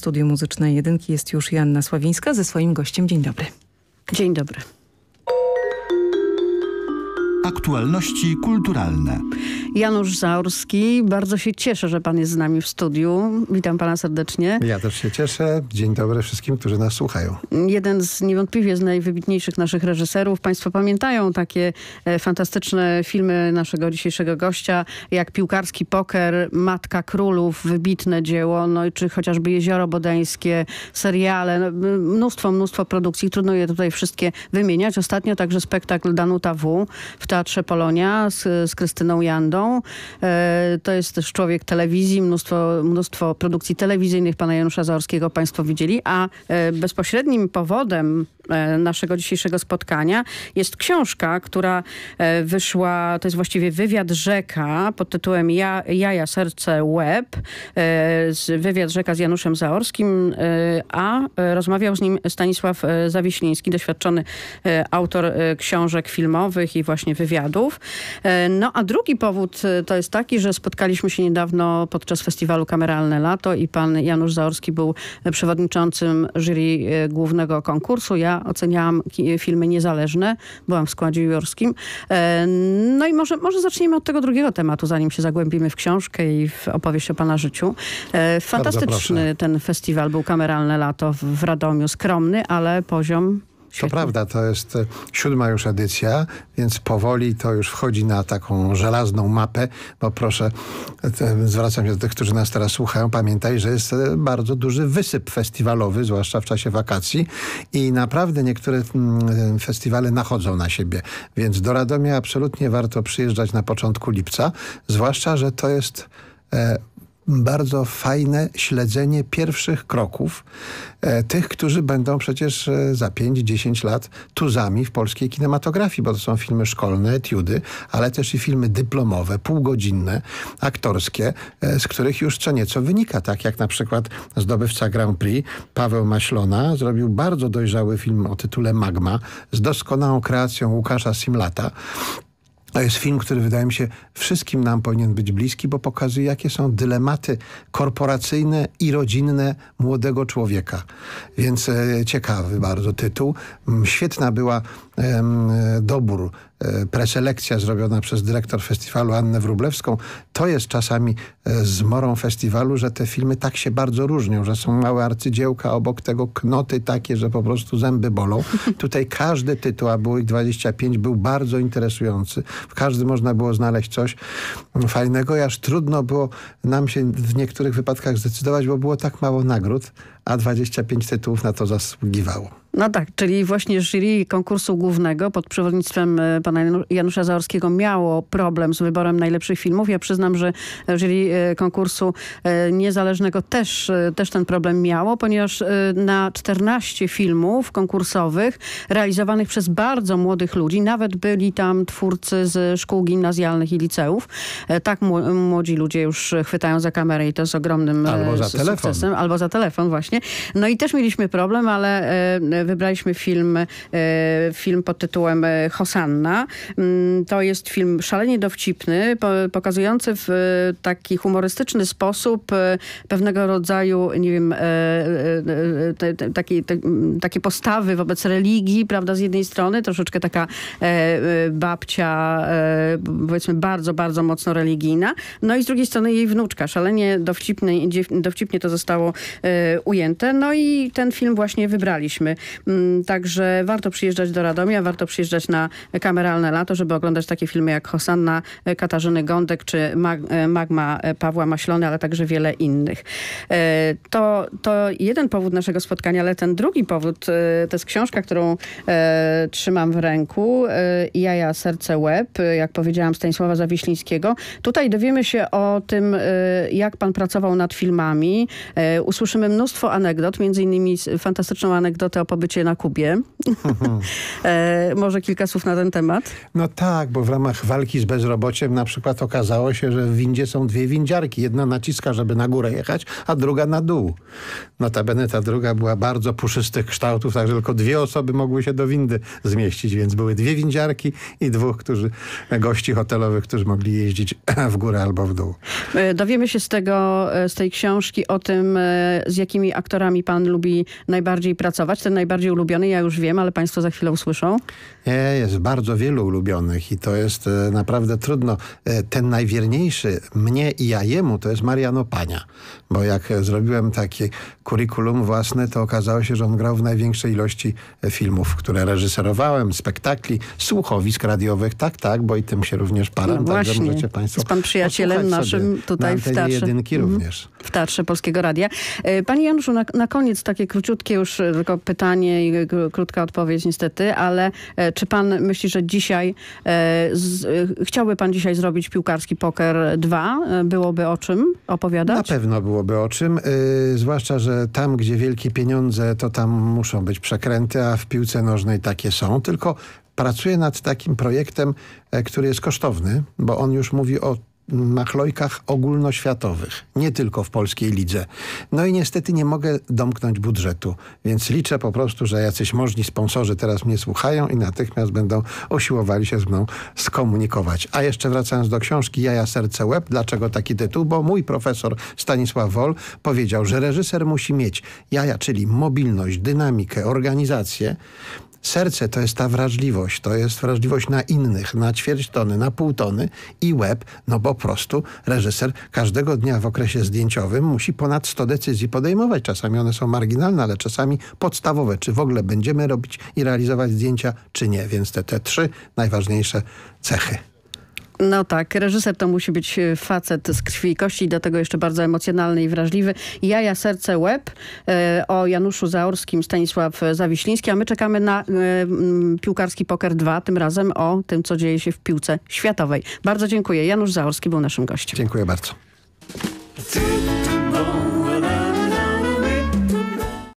studiu muzycznej jedynki jest już Janna Sławińska ze swoim gościem. Dzień dobry. Dzień dobry. Aktualności kulturalne. Janusz Zaorski, bardzo się cieszę, że pan jest z nami w studiu. Witam pana serdecznie. Ja też się cieszę. Dzień dobry wszystkim, którzy nas słuchają. Jeden z niewątpliwie z najwybitniejszych naszych reżyserów. Państwo pamiętają takie e, fantastyczne filmy naszego dzisiejszego gościa, jak Piłkarski Poker, Matka Królów, wybitne dzieło, no i czy chociażby Jezioro Bodeńskie, seriale, no, mnóstwo, mnóstwo produkcji. Trudno je tutaj wszystkie wymieniać. Ostatnio także spektakl Danuta W. w Teatrze Polonia z, z Krystyną Jandą. E, to jest też człowiek telewizji, mnóstwo, mnóstwo produkcji telewizyjnych pana Janusza Zaorskiego państwo widzieli, a e, bezpośrednim powodem e, naszego dzisiejszego spotkania jest książka, która wyszła, to jest właściwie wywiad rzeka pod tytułem ja, Jaja, serce, łeb. Wywiad rzeka z Januszem Zaorskim, a rozmawiał z nim Stanisław Zawiśliński, doświadczony autor książek filmowych i właśnie wywiadów. E, no a drugi powód e, to jest taki, że spotkaliśmy się niedawno podczas festiwalu Kameralne Lato i pan Janusz Zaorski był przewodniczącym jury e, głównego konkursu. Ja oceniałam filmy niezależne, byłam w składzie jurskim. No i może, może zaczniemy od tego drugiego tematu, zanim się zagłębimy w książkę i w opowieść o pana życiu. Fantastyczny ten festiwal był Kameralne Lato w Radomiu. Skromny, ale poziom Świetnie. To prawda, to jest e, siódma już edycja, więc powoli to już wchodzi na taką żelazną mapę, bo proszę, e, zwracam się do tych, którzy nas teraz słuchają, pamiętaj, że jest e, bardzo duży wysyp festiwalowy, zwłaszcza w czasie wakacji i naprawdę niektóre mm, festiwale nachodzą na siebie, więc do Radomia absolutnie warto przyjeżdżać na początku lipca, zwłaszcza, że to jest bardzo fajne śledzenie pierwszych kroków e, tych, którzy będą przecież e, za 5-10 lat tuzami w polskiej kinematografii, bo to są filmy szkolne, etiudy, ale też i filmy dyplomowe, półgodzinne, aktorskie, e, z których już co nieco wynika, tak jak na przykład zdobywca Grand Prix Paweł Maślona zrobił bardzo dojrzały film o tytule Magma z doskonałą kreacją Łukasza Simlata, to jest film, który wydaje mi się wszystkim nam powinien być bliski, bo pokazuje jakie są dylematy korporacyjne i rodzinne młodego człowieka. Więc e, ciekawy bardzo tytuł. Świetna była e, dobór E, preselekcja zrobiona przez dyrektor festiwalu Annę Wrublewską, to jest czasami e, zmorą festiwalu, że te filmy tak się bardzo różnią, że są małe arcydziełka, obok tego knoty takie, że po prostu zęby bolą. Tutaj każdy tytuł, a było ich 25, był bardzo interesujący. W każdym można było znaleźć coś fajnego aż trudno było nam się w niektórych wypadkach zdecydować, bo było tak mało nagród, a 25 tytułów na to zasługiwało. No tak, czyli właśnie jury konkursu głównego pod przewodnictwem e, pana Janusza Zaorskiego miało problem z wyborem najlepszych filmów. Ja przyznam, że jury e, konkursu e, niezależnego też, też ten problem miało, ponieważ na 14 filmów konkursowych realizowanych przez bardzo młodych ludzi, nawet byli tam twórcy z szkół gimnazjalnych i liceów. Tak młodzi ludzie już chwytają za kamerę i to z ogromnym albo za sukcesem. Telefon. Albo za telefon właśnie. No i też mieliśmy problem, ale wybraliśmy film, e, film pod tytułem e, Hosanna. Mm, to jest film szalenie dowcipny, pokazujący w e, taki humorystyczny sposób pewnego rodzaju, nie wiem, taki, takie postawy wobec religii, prawda, z jednej strony, troszeczkę taka babcia, powiedzmy, bardzo, bardzo mocno religijna, no i z drugiej strony jej wnuczka, szalenie dowcipny, dowcipnie to zostało ujęte, no i ten film właśnie wybraliśmy. Mm, także warto przyjeżdżać do Radomia, warto przyjeżdżać na kameralne lato, żeby oglądać takie filmy jak Hosanna e, Katarzyny Gądek czy e, Magma e, Pawła Maślony, ale także wiele innych. To, to jeden powód naszego spotkania, ale ten drugi powód to jest książka, którą trzymam w ręku. Jaja, serce, łeb, jak powiedziałam, Stanisława Zawiślińskiego. Tutaj dowiemy się o tym, jak pan pracował nad filmami. Usłyszymy mnóstwo anegdot, między innymi fantastyczną anegdotę o bycie na Kubie. e, może kilka słów na ten temat? No tak, bo w ramach walki z bezrobociem na przykład okazało się, że w windzie są dwie windziarki. Jedna naciska, żeby na górę jechać, a druga na dół. Notabene ta druga była bardzo puszystych kształtów, także tylko dwie osoby mogły się do windy zmieścić, więc były dwie windziarki i dwóch którzy gości hotelowych, którzy mogli jeździć w górę albo w dół. E, dowiemy się z tego, e, z tej książki o tym, e, z jakimi aktorami pan lubi najbardziej pracować. Ten naj najbardziej ulubiony? Ja już wiem, ale państwo za chwilę usłyszą. nie Jest bardzo wielu ulubionych i to jest e, naprawdę trudno. E, ten najwierniejszy mnie i ja jemu to jest Mariano Pania, bo jak e, zrobiłem takie kurikulum własne, to okazało się, że on grał w największej ilości filmów, które reżyserowałem, spektakli, słuchowisk radiowych. Tak, tak, bo i tym się również param. No Także możecie państwo jest pan przyjacielem naszym tutaj na w Teatrze. jedynki mhm. również. W Teatrze Polskiego Radia. Panie Januszu, na, na koniec takie króciutkie już tylko pytanie pytanie i krótka odpowiedź niestety, ale e, czy pan myśli, że dzisiaj e, z, e, chciałby pan dzisiaj zrobić piłkarski poker 2? Byłoby o czym opowiadać? Na pewno byłoby o czym, zwłaszcza, że tam, gdzie wielkie pieniądze, to tam muszą być przekręty, a w piłce nożnej takie są, tylko pracuję nad takim projektem, który jest kosztowny, bo on już mówi o machlojkach ogólnoświatowych, nie tylko w polskiej lidze. No i niestety nie mogę domknąć budżetu, więc liczę po prostu, że jacyś możni sponsorzy teraz mnie słuchają i natychmiast będą usiłowali się z mną skomunikować. A jeszcze wracając do książki Jaja Serce Łeb, dlaczego taki tytuł? Bo mój profesor Stanisław Wol powiedział, że reżyser musi mieć jaja, czyli mobilność, dynamikę, organizację, Serce to jest ta wrażliwość, to jest wrażliwość na innych, na ćwierć tony, na pół tony i łeb, no bo po prostu reżyser każdego dnia w okresie zdjęciowym musi ponad 100 decyzji podejmować. Czasami one są marginalne, ale czasami podstawowe, czy w ogóle będziemy robić i realizować zdjęcia, czy nie. Więc te, te trzy najważniejsze cechy. No tak, reżyser to musi być e, facet z krwi i kości, do tego jeszcze bardzo emocjonalny i wrażliwy. Jaja, serce, łeb e, o Januszu Zaorskim, Stanisław e, Zawiśliński, a my czekamy na piłkarski poker 2, tym razem o tym, co dzieje się w piłce światowej. Bardzo dziękuję. Janusz Zaorski był naszym gościem. Dziękuję bardzo.